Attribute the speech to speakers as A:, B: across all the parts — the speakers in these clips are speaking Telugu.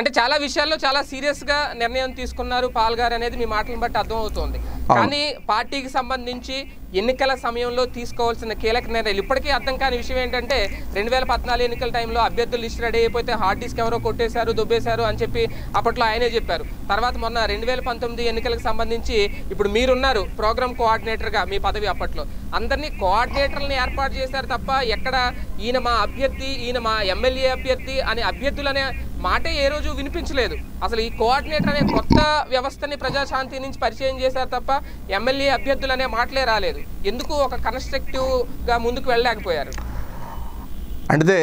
A: అంటే చాలా విషయాల్లో చాలా సీరియస్ గా నిర్ణయం తీసుకున్నారు పాల్గారు అనేది మీ మాటలను బట్టి అర్థమవుతోంది కానీ పార్టీకి సంబంధించి ఎన్నికల సమయంలో తీసుకోవాల్సిన కీలక నిర్ణయాలు ఇప్పటికీ అర్థం కాని విషయం ఏంటంటే రెండు వేల పద్నాలుగు ఎన్నికల టైంలో అభ్యర్థులు లిస్ట్ రెడీ అయిపోతే హార్డ్ డిస్క్ ఎవరో కొట్టేశారు దుబ్బేశారు అని చెప్పి అప్పట్లో ఆయనే చెప్పారు తర్వాత మొన్న రెండు వేల పంతొమ్మిది ఎన్నికలకు సంబంధించి ఇప్పుడు మీరున్నారు ప్రోగ్రామ్ కోఆర్డినేటర్గా మీ పదవి అప్పట్లో అందరినీ కోఆర్డినేటర్లను ఏర్పాటు చేశారు తప్ప ఎక్కడ ఈయన మా అభ్యర్థి ఈయన మా ఎమ్మెల్యే అభ్యర్థి అనే అభ్యర్థులనే మాటే ఏ రోజు వినిపించలేదు అసలు ఈ కోఆర్డినేటర్ అనే కొత్త వ్యవస్థని ప్రజాశాంతి నుంచి పరిచయం చేశారు తప్ప ఎమ్మెల్యే అభ్యర్థులు అనే మాటలే రాలేదు ఉంటుంది ఎందుకు ఒక కన్స్ట్రక్టివ్గా ముందుకు వెళ్ళలేకపోయారు
B: అంటే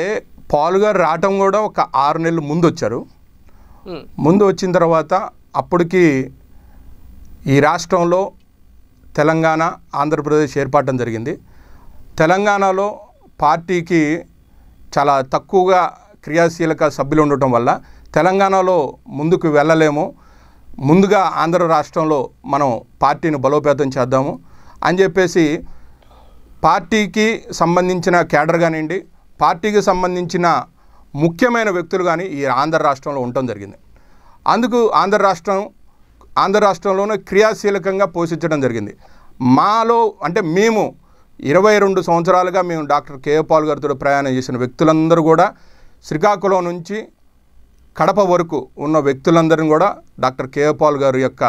B: పాల్ గారు రావటం కూడా ఒక ఆరు నెలలు ముందు వచ్చారు ముందు వచ్చిన తర్వాత అప్పటికి ఈ రాష్ట్రంలో తెలంగాణ ఆంధ్రప్రదేశ్ ఏర్పాటం జరిగింది తెలంగాణలో పార్టీకి చాలా తక్కువగా క్రియాశీలక సభ్యులు ఉండటం వల్ల తెలంగాణలో ముందుకు వెళ్ళలేము ముందుగా ఆంధ్ర రాష్ట్రంలో మనం పార్టీని బలోపేతం చేద్దాము అని చెప్పేసి పార్టీకి సంబంధించిన క్యాడర్ కానివ్వండి పార్టీకి సంబంధించిన ముఖ్యమైన వ్యక్తులు కానీ ఈ ఆంధ్ర రాష్ట్రంలో ఉండటం జరిగింది అందుకు ఆంధ్ర రాష్ట్రం ఆంధ్ర రాష్ట్రంలోనే క్రియాశీలకంగా పోషించడం జరిగింది మాలో అంటే మేము ఇరవై రెండు సంవత్సరాలుగా మేము డాక్టర్ కేఏ పాల్ గారితో ప్రయాణం చేసిన వ్యక్తులందరూ కూడా శ్రీకాకుళం నుంచి కడప వరకు ఉన్న వ్యక్తులందరూ కూడా డాక్టర్ కేఏ పాల్ గారి యొక్క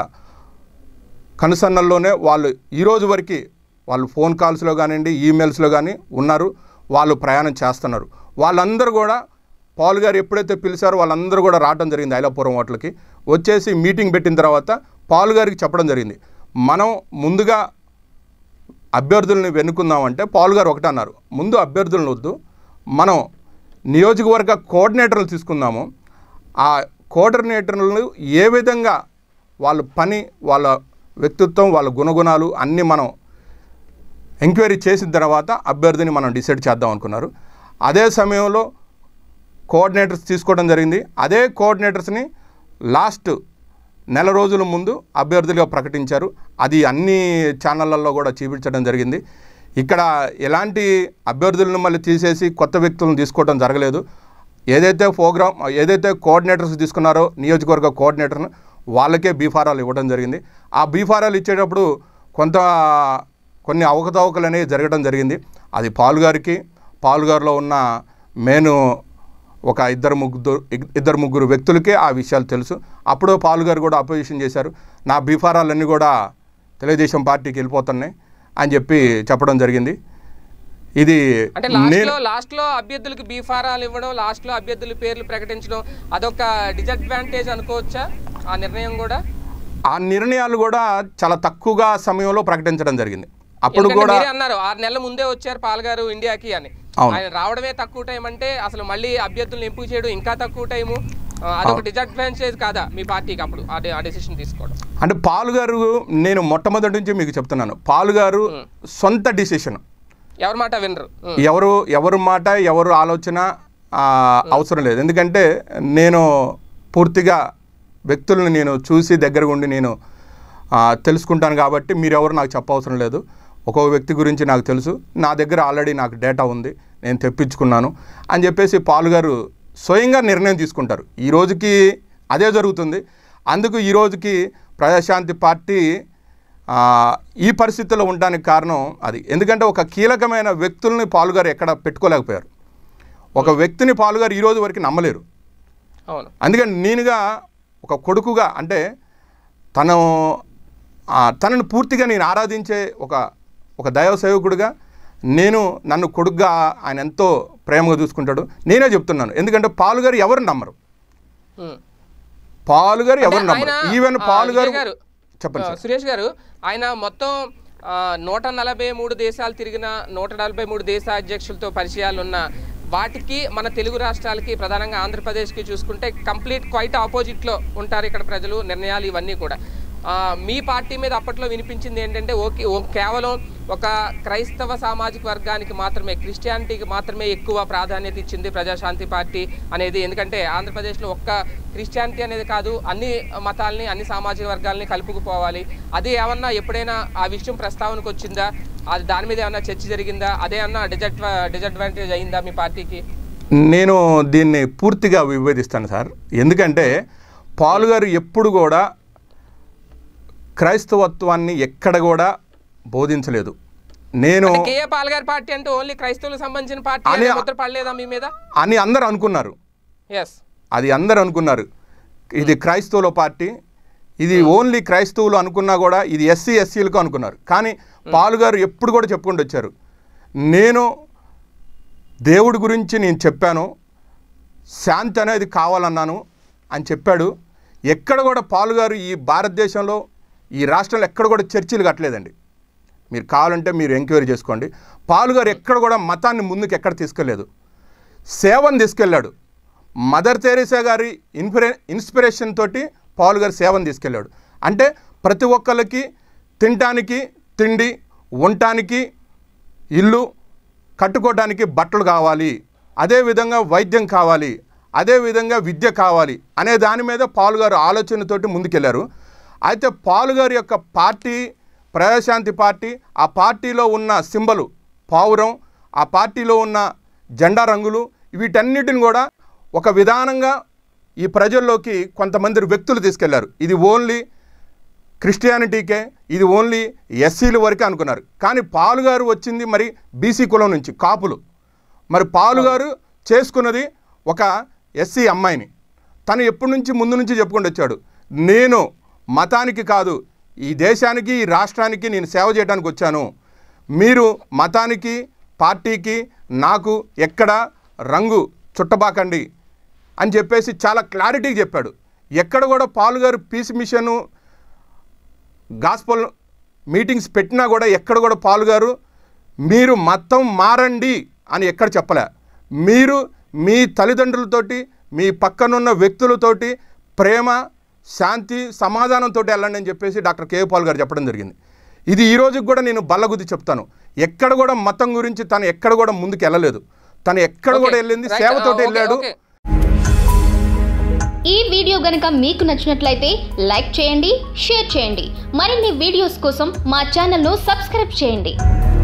B: కనుసన్నల్లోనే వాళ్ళు ఈరోజు వరకు వాళ్ళు ఫోన్ కాల్స్లో కానివ్వండి ఈమెయిల్స్లో కానీ ఉన్నారు వాళ్ళు ప్రయాణం చేస్తున్నారు వాళ్ళందరూ కూడా పాల్ గారు ఎప్పుడైతే పిలిచారో వాళ్ళందరూ కూడా రావడం జరిగింది ఐలాపురం హోటల్కి వచ్చేసి మీటింగ్ పెట్టిన తర్వాత పాల్ గారికి చెప్పడం జరిగింది మనం ముందుగా అభ్యర్థులని వెనుకుందామంటే పాల్ గారు ఒకటే అన్నారు ముందు అభ్యర్థులను వద్దు మనం నియోజకవర్గ కోఆర్డినేటర్లు తీసుకుందాము ఆ కోఆర్డినేటర్లు ఏ విధంగా వాళ్ళ పని వాళ్ళ వ్యక్తిత్వం వాళ్ళ గుణగుణాలు అన్నీ మనం ఎంక్వైరీ చేసిన తర్వాత అభ్యర్థిని మనం డిసైడ్ చేద్దాం అనుకున్నారు అదే సమయంలో కోఆర్డినేటర్స్ తీసుకోవడం జరిగింది అదే కోఆర్డినేటర్స్ని లాస్ట్ నెల రోజుల ముందు అభ్యర్థులుగా ప్రకటించారు అది అన్ని ఛానళ్ళల్లో కూడా చూపించడం జరిగింది ఇక్కడ ఎలాంటి అభ్యర్థులను మళ్ళీ తీసేసి కొత్త వ్యక్తులను తీసుకోవడం జరగలేదు ఏదైతే ప్రోగ్రామ్ ఏదైతే కోఆర్డినేటర్స్ తీసుకున్నారో నియోజకవర్గ కోఆర్డినేటర్ను వాళ్ళకే బీఫారాలు ఇవ్వడం జరిగింది ఆ బీఫారాలు ఇచ్చేటప్పుడు కొంత కొన్ని అవకతవకలు అనేవి జరగడం జరిగింది అది పాలుగారికి పాలుగారిలో ఉన్న మేను ఒక ఇద్దరు ముగ్గురు ఇద్దరు ముగ్గురు వ్యక్తులకే ఆ విషయాలు తెలుసు అప్పుడు పాలుగారు కూడా అపోజిషన్ చేశారు నా బీఫారాలన్నీ కూడా తెలుగుదేశం పార్టీకి వెళ్ళిపోతున్నాయి అని చెప్పి చెప్పడం జరిగింది ఇది అంటే
A: లాస్ట్లో లో అభ్యర్థులకు బీఫారాలు ఇవ్వడం లాస్ట్లో అభ్యర్థుల పేర్లు ప్రకటించడం అదొక డిసడ్వాంటేజ్ అనుకోవచ్చా ఆ నిర్ణయం కూడా
B: ఆ నిర్ణయాలు కూడా చాలా తక్కువగా సమయంలో ప్రకటించడం జరిగింది అప్పుడు కూడా అన్నారు
A: ఆరు నెలల ముందే వచ్చారు పాల్గారు ఇండియాకి అని ఆయన రావడమే తక్కువ టైం అంటే అసలు మళ్ళీ అభ్యర్థులను ఎంపిక చేయడం ఇంకా తక్కువ టైము అదొక డిసడ్వాంటేజ్ కాదా మీ పార్టీకి అప్పుడు ఆ తీసుకోవడం
B: అంటే పాలుగారు నేను మొట్టమొదటి నుంచి మీకు చెప్తున్నాను పాలుగారు సొంత డిసిషన్
A: ఎవరి మాట వినరు ఎవరు
B: ఎవరు మాట ఎవరు ఆలోచన అవసరం లేదు ఎందుకంటే నేను పూర్తిగా వ్యక్తులను నేను చూసి దగ్గర ఉండి నేను తెలుసుకుంటాను కాబట్టి మీరెవరు నాకు చెప్పవసరం లేదు ఒక్కొక్క వ్యక్తి గురించి నాకు తెలుసు నా దగ్గర ఆల్రెడీ నాకు డేటా ఉంది నేను తెప్పించుకున్నాను అని చెప్పేసి పాలుగారు స్వయంగా నిర్ణయం తీసుకుంటారు ఈ రోజుకి అదే జరుగుతుంది అందుకు ఈ రోజుకి ప్రజాశాంతి పార్టీ ఈ పరిస్థితుల్లో ఉండడానికి కారణం అది ఎందుకంటే ఒక కీలకమైన వ్యక్తుల్ని పాలుగారు ఎక్కడ పెట్టుకోలేకపోయారు ఒక వ్యక్తిని పాలుగారు ఈరోజు వరకు నమ్మలేరు అవును అందుకని నేనుగా ఒక కొడుకుగా అంటే తను తనను పూర్తిగా నేను ఆరాధించే ఒక ఒక దైవ సేవకుడుగా నేను నన్ను కొడుకుగా ఆయన ఎంతో ప్రేమగా చూసుకుంటాడు నేనే చెప్తున్నాను ఎందుకంటే పాలుగారు ఎవరు నమ్మరు పాలుగారు ఎవరు నమ్మరు ఈవెన్ పాలుగారు
A: చెప్పండి సురేష్ గారు ఆయన మొత్తం నూట నలభై మూడు దేశాలు తిరిగిన నూట నలభై మూడు దేశ పరిచయాలు పరిచయాలున్న వాటికి మన తెలుగు రాష్ట్రాలకి ప్రధానంగా ఆంధ్రప్రదేశ్కి చూసుకుంటే కంప్లీట్ క్వైట్ ఆపోజిట్లో ఉంటారు ఇక్కడ ప్రజలు నిర్ణయాలు ఇవన్నీ కూడా మీ పార్టీ మీద అప్పట్లో వినిపించింది ఏంటంటే ఓకే కేవలం ఒక క్రైస్తవ సామాజిక వర్గానికి మాత్రమే క్రిస్టియానిటీకి మాత్రమే ఎక్కువ ప్రాధాన్యత ఇచ్చింది ప్రజాశాంతి పార్టీ అనేది ఎందుకంటే ఆంధ్రప్రదేశ్లో ఒక్క క్రిస్టియానిటీ అనేది కాదు అన్ని మతాలని అన్ని సామాజిక వర్గాలని కలుపుకుపోవాలి అది ఏమన్నా ఎప్పుడైనా ఆ విషయం ప్రస్తావనకు వచ్చిందా అది దాని మీద ఏమన్నా చర్చ జరిగిందా అదేమన్నా డిజట్ డిజడ్వాంటేజ్ అయిందా మీ పార్టీకి
B: నేను దీన్ని పూర్తిగా విభేదిస్తాను సార్ ఎందుకంటే పాలుగారు ఎప్పుడు కూడా క్రైస్తవత్వాన్ని ఎక్కడ కూడా బోధించలేదు నేను
A: పార్టీ అంటే ఓన్లీ క్రైస్తవులకు సంబంధించిన పార్టీ పడలేదా మీ మీద
B: అని అందరు అనుకున్నారు ఎస్ అది అందరు అనుకున్నారు ఇది hmm. క్రైస్తవుల పార్టీ ఇది hmm. ఓన్లీ క్రైస్తవులు అనుకున్నా కూడా ఇది ఎస్సీ ఎస్సీలకు అనుకున్నారు కానీ hmm. పాలుగారు ఎప్పుడు కూడా చెప్పుకుంటూ వచ్చారు నేను దేవుడి గురించి నేను చెప్పాను శాంతి అనేది కావాలన్నాను అని చెప్పాడు ఎక్కడ కూడా పాలుగారు ఈ భారతదేశంలో ఈ రాష్ట్రంలో ఎక్కడ కూడా చర్చిలు కట్టలేదండి మీరు కావాలంటే మీరు ఎంక్వైరీ చేసుకోండి పాలుగారు ఎక్కడ కూడా మతాన్ని ముందుకు ఎక్కడ తీసుకెళ్లేదు సేవను తీసుకెళ్ళాడు మదర్ తెరీసా గారి ఇన్ఫిరే ఇన్స్పిరేషన్ తోటి పాలుగారు సేవను తీసుకెళ్ళాడు అంటే ప్రతి ఒక్కరికి తినటానికి తిండి ఉండటానికి ఇల్లు కట్టుకోవడానికి బట్టలు కావాలి అదేవిధంగా వైద్యం కావాలి అదేవిధంగా విద్య కావాలి అనే దాని మీద పాలుగారు ఆలోచనతోటి ముందుకెళ్లారు అయితే గారి యొక్క పార్టీ ప్రజాశాంతి పార్టీ ఆ పార్టీలో ఉన్న సింబలు పావురం ఆ పార్టీలో ఉన్న జెండా రంగులు వీటన్నిటిని కూడా ఒక విధానంగా ఈ ప్రజల్లోకి కొంతమంది వ్యక్తులు తీసుకెళ్లారు ఇది ఓన్లీ క్రిస్టియానిటీకే ఇది ఓన్లీ ఎస్సీలు వరకే అనుకున్నారు కానీ పాలుగారు వచ్చింది మరి బీసీ కులం నుంచి కాపులు మరి పాలుగారు చేసుకున్నది ఒక ఎస్సీ అమ్మాయిని తను ఎప్పటి నుంచి ముందు నుంచి చెప్పుకుంటూ వచ్చాడు నేను మతానికి కాదు ఈ దేశానికి ఈ రాష్ట్రానికి నేను సేవ చేయడానికి వచ్చాను మీరు మతానికి పార్టీకి నాకు ఎక్కడ రంగు చుట్టబాకండి అని చెప్పేసి చాలా క్లారిటీ చెప్పాడు ఎక్కడ కూడా పాలుగారు పీస్ మిషను గాస్పల్ మీటింగ్స్ పెట్టినా కూడా ఎక్కడ కూడా పాలుగారు మీరు మతం మారండి అని ఎక్కడ చెప్పలే మీరు మీ తల్లిదండ్రులతోటి మీ పక్కనున్న వ్యక్తులతోటి ప్రేమ శాంతి సమాధానంతో వెళ్ళండి అని చెప్పేసి డాక్టర్ కే పాల్ గారు చెప్పడం జరిగింది ఇది ఈ రోజుకి కూడా నేను బల్లగుద్ది చెప్తాను ఎక్కడ కూడా మతం గురించి తను ఎక్కడ కూడా ముందుకు వెళ్ళలేదు తను ఎక్కడ కూడా వెళ్ళింది సేవతో వెళ్ళాడు
A: ఈ వీడియో గనుక మీకు నచ్చినట్లయితే లైక్ చేయండి షేర్ చేయండి మరిన్ని వీడియోస్ కోసం మా ఛానల్ను సబ్స్క్రైబ్ చేయండి